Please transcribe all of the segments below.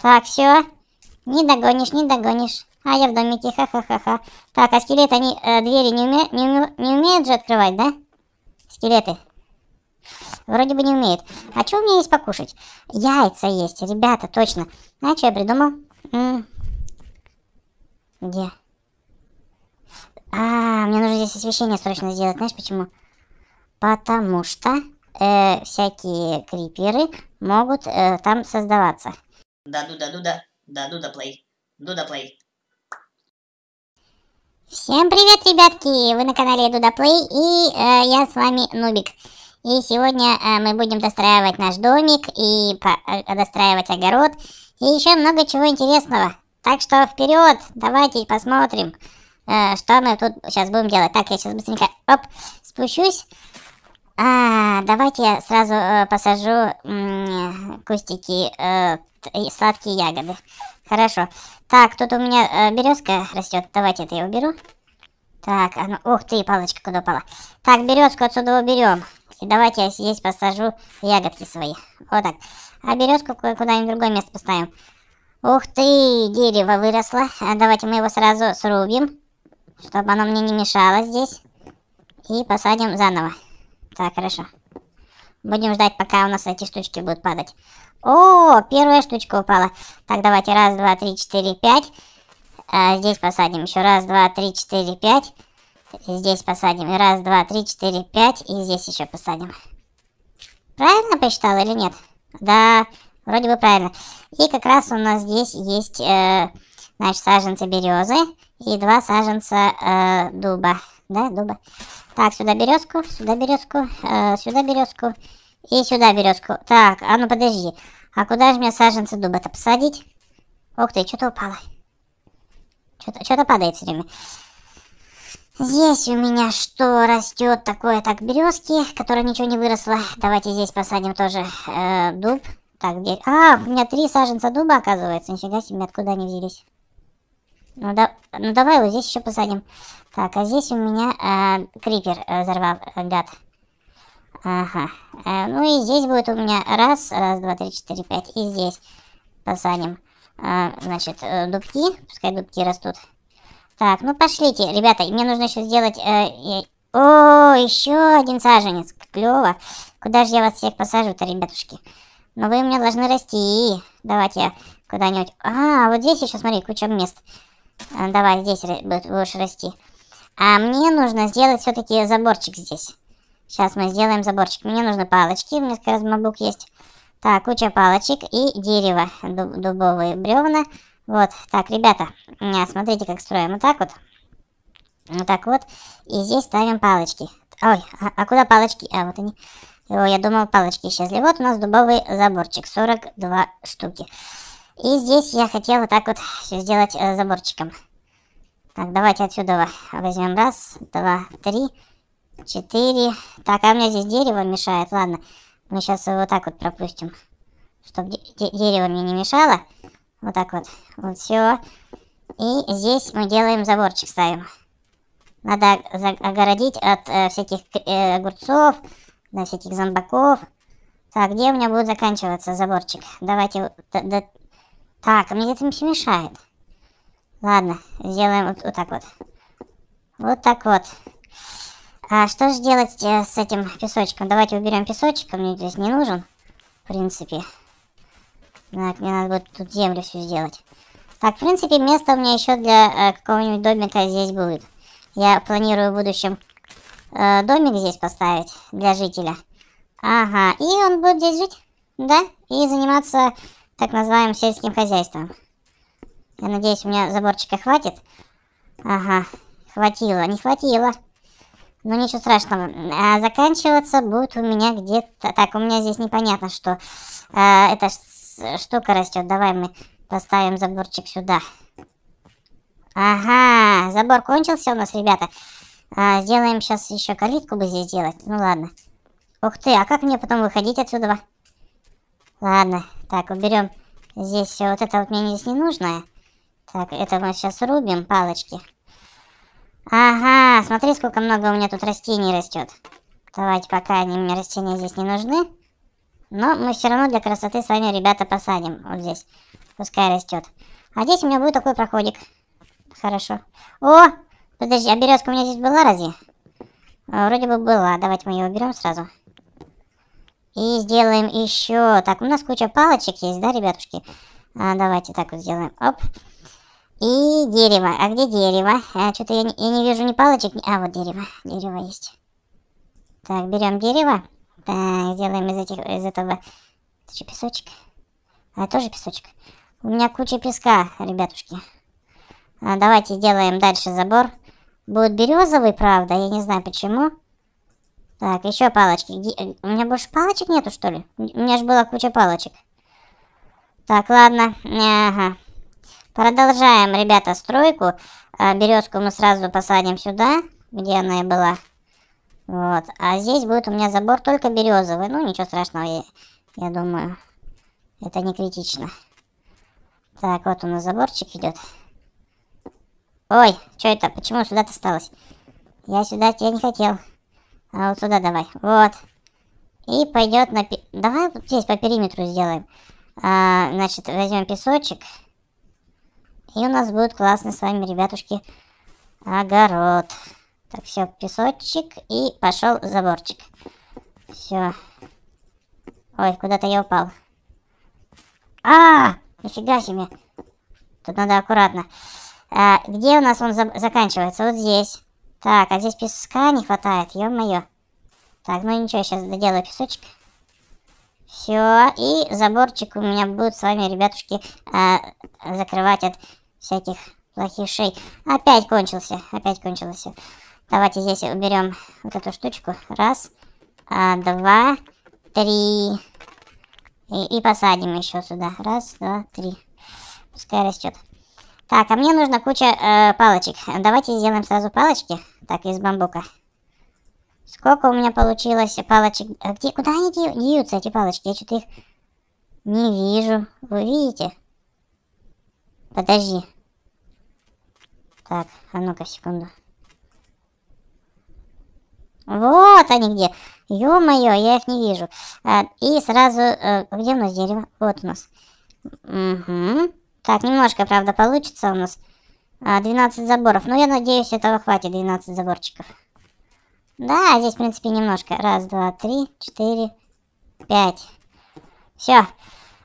Так, все. Не догонишь, не догонишь. А я в домике, ха-ха-ха-ха. Так, а скелеты, они э, двери не, уме... Не, уме... не умеют же открывать, да? Скелеты. Вроде бы не умеют. А что у меня есть покушать? Яйца есть, ребята, точно. А что я придумал? М Где? А, мне нужно здесь освещение срочно сделать. Знаешь почему? Потому что э, всякие криперы могут э, там создаваться. Да, да, дуда, да, да, да, плей. да, плей. Всем привет, ребятки! Вы на канале Дуда Плей и э, я с вами Нубик. И сегодня э, мы будем достраивать наш домик и по, э, достраивать огород. И еще много чего интересного. Так что вперед, давайте посмотрим, э, что мы тут сейчас будем делать. Так, я сейчас быстренько оп, спущусь. А, давайте я сразу э, посажу э, кустики э, сладкие ягоды. Хорошо. Так, тут у меня э, березка растет. Давайте это я уберу. Так, оно... А ну, ух ты, палочка куда упала. Так, березку отсюда уберем. И давайте я здесь посажу ягодки свои. Вот так. А березку куда-нибудь другое место поставим. Ух ты, дерево выросло. А давайте мы его сразу срубим, чтобы оно мне не мешало здесь. И посадим заново. Так, хорошо. Будем ждать, пока у нас эти штучки будут падать. О, первая штучка упала. Так, давайте. Раз, два, три, четыре, пять. А, здесь посадим еще. Раз, два, три, четыре, пять. Здесь посадим. И раз, два, три, четыре, пять. И здесь еще посадим. Правильно посчитал или нет? Да, вроде бы правильно. И как раз у нас здесь есть, э, значит, саженцы березы и два саженца э, дуба да, дуба. Так, сюда березку, сюда березку, э, сюда березку и сюда березку. Так, а ну подожди. А куда же мне саженцы дуба-то посадить? Ух ты, что-то упало. Что-то что-то падает все время. Здесь у меня что растет такое? Так, березки, которая ничего не выросла. Давайте здесь посадим тоже э, дуб. Так, где... А, у меня три саженца дуба, оказывается. Нифига себе, откуда они взялись. Ну, да, ну давай вот здесь еще посадим. Так, а здесь у меня э, крипер э, взорвал, ребят. Э, ага. Э, ну и здесь будет у меня раз, раз, два, три, четыре, пять. И здесь посадим, э, значит, э, дубки. Пускай дубки растут. Так, ну пошлите, ребята. Мне нужно еще сделать... Э, э, о, еще один саженец. Клево. Куда же я вас всех посажу-то, ребятушки? Но ну вы у меня должны расти. Давайте куда-нибудь... А, вот здесь еще, смотри, куча мест. А, давай, здесь будешь расти. А мне нужно сделать все-таки заборчик здесь. Сейчас мы сделаем заборчик. Мне нужны палочки, у меня как раз мабук есть. Так, куча палочек и дерево, дуб дубовые бревна. Вот, так, ребята, смотрите, как строим. Вот так вот. Вот так вот. И здесь ставим палочки. Ой, а, а куда палочки? А, вот они. О, я думал, палочки исчезли. Вот у нас дубовый заборчик, 42 штуки. И здесь я хотел вот так вот все сделать э, заборчиком. Так, давайте отсюда возьмем раз, два, три, четыре. Так, а у меня здесь дерево мешает. Ладно, мы сейчас его вот так вот пропустим, чтобы де дерево мне не мешало. Вот так вот. Вот все. И здесь мы делаем заборчик, ставим. Надо огородить от э, всяких э, огурцов, от всяких зомбаков. Так, где у меня будет заканчиваться заборчик? Давайте до, так, а мне это все мешает. Ладно, сделаем вот, вот так вот. Вот так вот. А что же делать э, с этим песочком? Давайте уберем песочек, он мне здесь не нужен, в принципе. Так, мне надо будет тут землю всю сделать. Так, в принципе, место у меня еще для э, какого-нибудь домика здесь будет. Я планирую в будущем э, домик здесь поставить для жителя. Ага, и он будет здесь жить, да, и заниматься так называемым сельским хозяйством. Я надеюсь, у меня заборчика хватит. Ага, хватило, не хватило. Ну ничего страшного. А заканчиваться будет у меня где-то... Так, у меня здесь непонятно, что а, эта штука растет. Давай мы поставим заборчик сюда. Ага, забор кончился у нас, ребята. А, сделаем сейчас еще калитку бы здесь сделать. Ну ладно. Ух ты, а как мне потом выходить отсюда? Ладно, так, уберем здесь вот это вот мне здесь не нужно. Так, это мы сейчас рубим, палочки. Ага, смотри, сколько много у меня тут растений растет. Давайте, пока они мне растения здесь не нужны. Но мы все равно для красоты с вами, ребята, посадим вот здесь. Пускай растет. А здесь у меня будет такой проходик. Хорошо. О, подожди, а березка у меня здесь была разве? Э, вроде бы была. Давайте мы ее уберем сразу. И сделаем еще. Так, у нас куча палочек есть, да, ребятушки? А, давайте так вот сделаем. Оп. И дерево. А где дерево? А, Что-то я, не, я не вижу ни палочек. Ни... А, вот дерево. Дерево есть. Так, берем дерево. Так, сделаем из, этих, из этого... Это что, песочек? А, тоже песочек. У меня куча песка, ребятушки. А, давайте делаем дальше забор. Будет березовый, правда, я не знаю почему. Так, еще палочки. Э, у меня больше палочек нету, что ли? У меня же была куча палочек. Так, ладно. Ага. Продолжаем, ребята, стройку. А, березку мы сразу посадим сюда, где она и была. Вот. А здесь будет у меня забор только березовый. Ну, ничего страшного, я, я думаю. Это не критично. Так, вот у нас заборчик идет. Ой, что это? Почему сюда то осталось? Я сюда, я не хотел. А вот сюда давай. Вот. И пойдет на... Давай здесь по периметру сделаем. А, значит, возьмем песочек. И у нас будет классный с вами, ребятушки, огород. Так, все, песочек. И пошел заборчик. Все. Ой, куда-то я упал. А, -а, а, нифига себе. Тут надо аккуратно. А, где у нас он за заканчивается? Вот здесь. Так, а здесь песка не хватает, ё-моё. Так, ну ничего, сейчас доделаю песочек. Все, и заборчик у меня будет с вами, ребятушки, э, закрывать от всяких плохих шей. Опять кончился, опять кончился. Давайте здесь уберем вот эту штучку. Раз, э, два, три. И, и посадим еще сюда. Раз, два, три. Пускай растет. Так, а мне нужно куча э, палочек. Давайте сделаем сразу палочки. Так, из бамбука. Сколько у меня получилось палочек? А где, куда они деются, эти палочки? Я что-то их не вижу. Вы видите? Подожди. Так, а ну-ка, секунду. Вот они где. Ё-моё, я их не вижу. А, и сразу... А, где у нас дерево? Вот у нас. Угу. Так, немножко, правда, получится у нас. 12 а, заборов. Ну, я надеюсь, этого хватит, 12 заборчиков. Да, здесь, в принципе, немножко. Раз, два, три, четыре, пять. Все.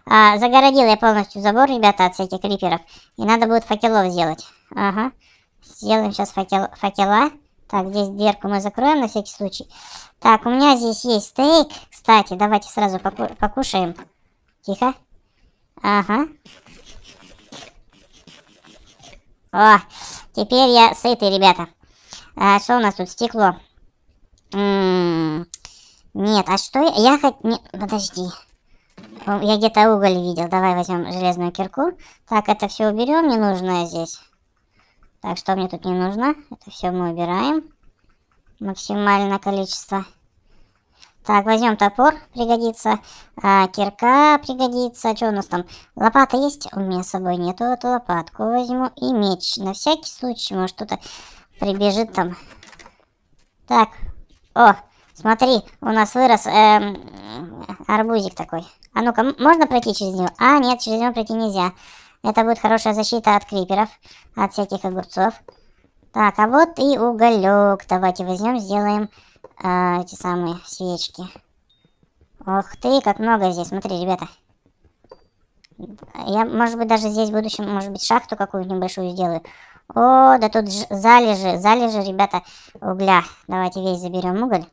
А, загородил я полностью забор, ребята, от всяких клиперов. И надо будет факелов сделать. Ага. Сделаем сейчас факел, факела. Так, здесь дверку мы закроем на всякий случай. Так, у меня здесь есть стейк. Кстати, давайте сразу поку покушаем. Тихо. Ага. О, теперь я сытый, ребята. А, что у нас тут? Стекло. М м-м-м. -м нет, а что я... Я хоть... Подожди. Я где-то уголь видел. Давай возьмем железную кирку. Так, это все уберем ненужное здесь. Так, что мне тут не нужно? Это все мы убираем. Максимальное количество. Так, возьмем топор, пригодится. А, кирка пригодится. Что у нас там? Лопата есть? У меня с собой нету. Эту лопатку возьму. И меч. На всякий случай, может, что-то прибежит там. Так. О, смотри, у нас вырос эм, арбузик такой. А ну-ка, можно пройти через него? А, нет, через него пройти нельзя. Это будет хорошая защита от криперов, от всяких огурцов. Так, а вот и уголек. Давайте возьмем, сделаем а, эти самые свечки. Ох ты, как много здесь, смотри, ребята. Я, может быть, даже здесь в будущем, может быть, шахту какую то небольшую сделаю. О, да тут залежи, залежи, ребята, угля. Давайте весь заберем уголь.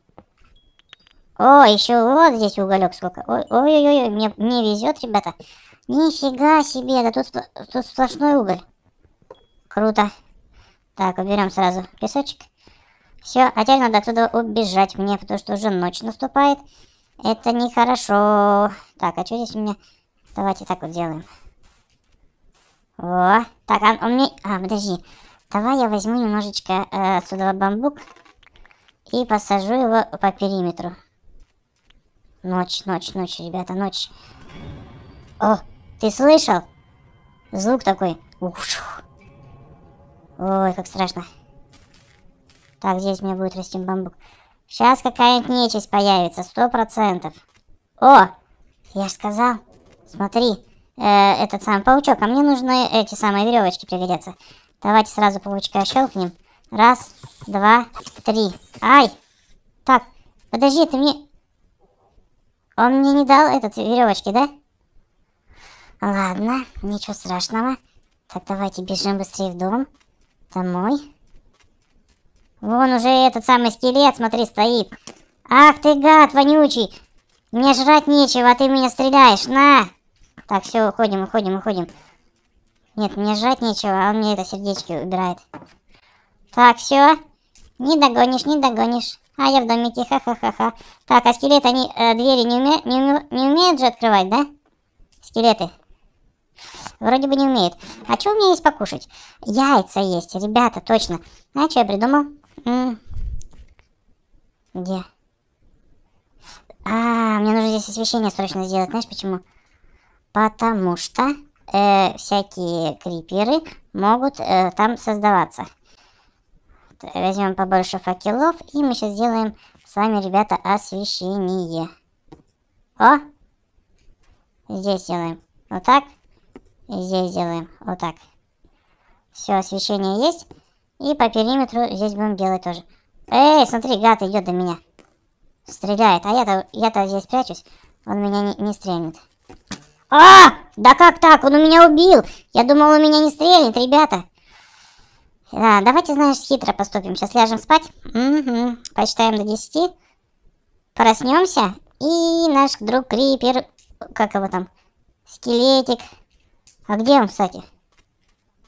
О, еще вот здесь уголек сколько. Ой-ой-ой, мне, мне везет, ребята. Нифига себе, да тут, тут сплошной уголь. Круто. Так, уберем сразу песочек. Все, а теперь надо отсюда убежать мне, потому что уже ночь наступает. Это нехорошо. Так, а что здесь у меня? Давайте так вот сделаем. О, так, он, а у меня. А, подожди. Давай я возьму немножечко э, отсюда бамбук и посажу его по периметру. Ночь, ночь, ночь, ребята, ночь. О, ты слышал? Звук такой. Ух. Ой, как страшно. Так, здесь у меня будет расти бамбук. Сейчас какая-нибудь нечисть появится, сто процентов. О, я же сказал. Смотри, э, этот самый паучок. А мне нужны эти самые веревочки пригодятся. Давайте сразу паучка щелкнем. Раз, два, три. Ай! Так, подожди, ты мне... Он мне не дал этот веревочки, да? Ладно, ничего страшного. Так, давайте бежим быстрее в дом. Домой. Вон уже этот самый скелет, смотри, стоит. Ах ты гад вонючий. Мне жрать нечего, а ты меня стреляешь. На! Так, все, уходим, уходим, уходим. Нет, мне жрать нечего, а он мне это сердечки убирает. Так, все. Не догонишь, не догонишь. А я в домике, ха-ха-ха-ха. Так, а скелеты они э, двери не, уме... не, уме... не умеют же открывать, да? Скелеты. Вроде бы не умеют. А что у меня есть покушать? Яйца есть, ребята, точно. А что я придумал? Где? А, мне нужно здесь освещение срочно сделать. Знаешь почему? Потому что э, всякие криперы могут э, там создаваться. Возьмем побольше факелов, и мы сейчас сделаем с вами, ребята, освещение. О! Здесь делаем вот так, и здесь делаем вот так. Все, освещение есть. И по периметру здесь будем делать тоже. Эй, смотри, гад идет до меня. Стреляет. А я-то я -то здесь прячусь. Он меня не, не стрельнет. А! Да как так? Он у меня убил! Я думал, он меня не стрельнет, ребята. Да, давайте, знаешь, хитро поступим. Сейчас ляжем спать. Угу. Посчитаем до 10. Проснемся. И наш друг Крипер... Как его там? Скелетик. А где он, кстати?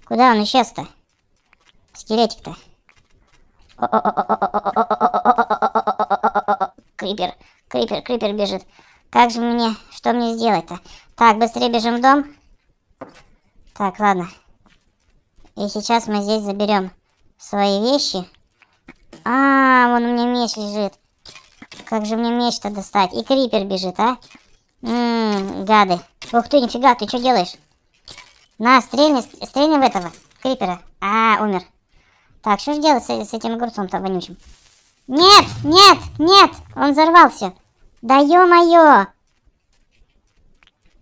Куда он исчез-то? Скелетик-то. Крипер, крипер, крипер бежит. Как же мне, что мне сделать-то? Так, быстрее бежим в дом. Так, ладно. И сейчас мы здесь заберем свои вещи. А, вон у меня меч лежит. Как же мне меч-то достать? И крипер бежит, а? Ммм, гады. Ух ты, нифига, ты что делаешь? На, стрельни, стрельни в этого крипера. А, умер. Так, что же делать с, э, с этим огурцом-то вонючим? Нет, нет, нет! Он взорвался. Да ё-моё!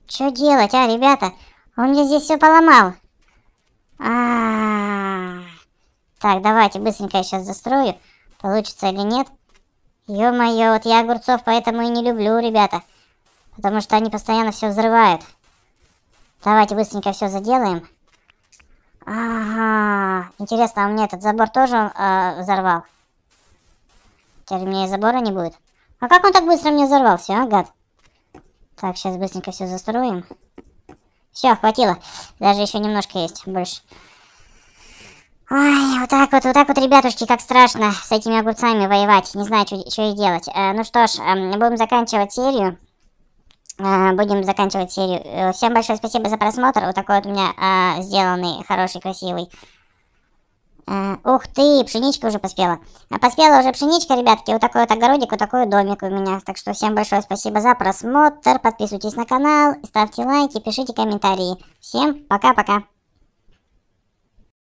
Что делать, а, ребята? Он мне здесь все поломал. А, -а, а Так, давайте быстренько я сейчас застрою. Получится или нет. Ё-моё, вот я огурцов поэтому и не люблю, ребята. Потому что они постоянно все взрывают. Давайте быстренько все заделаем. Ага. Интересно, а мне этот забор тоже э, взорвал? Теперь у меня и забора не будет. А как он так быстро мне взорвал все, а, гад? Так, сейчас быстренько все застроим. Все, хватило. Даже еще немножко есть, больше. Ой, вот так вот, вот так вот, ребятушки, как страшно с этими огурцами воевать. Не знаю, что и делать. Э, ну что ж, э, будем заканчивать серию. Э, будем заканчивать серию. Э, всем большое спасибо за просмотр. Вот такой вот у меня а, сделанный, хороший, красивый. А, ух ты, пшеничка уже поспела. А поспела уже пшеничка, ребятки. Вот такой вот огородик, вот такой домик у меня. Так что всем большое спасибо за просмотр. Подписывайтесь на канал, ставьте лайки, пишите комментарии. Всем пока-пока.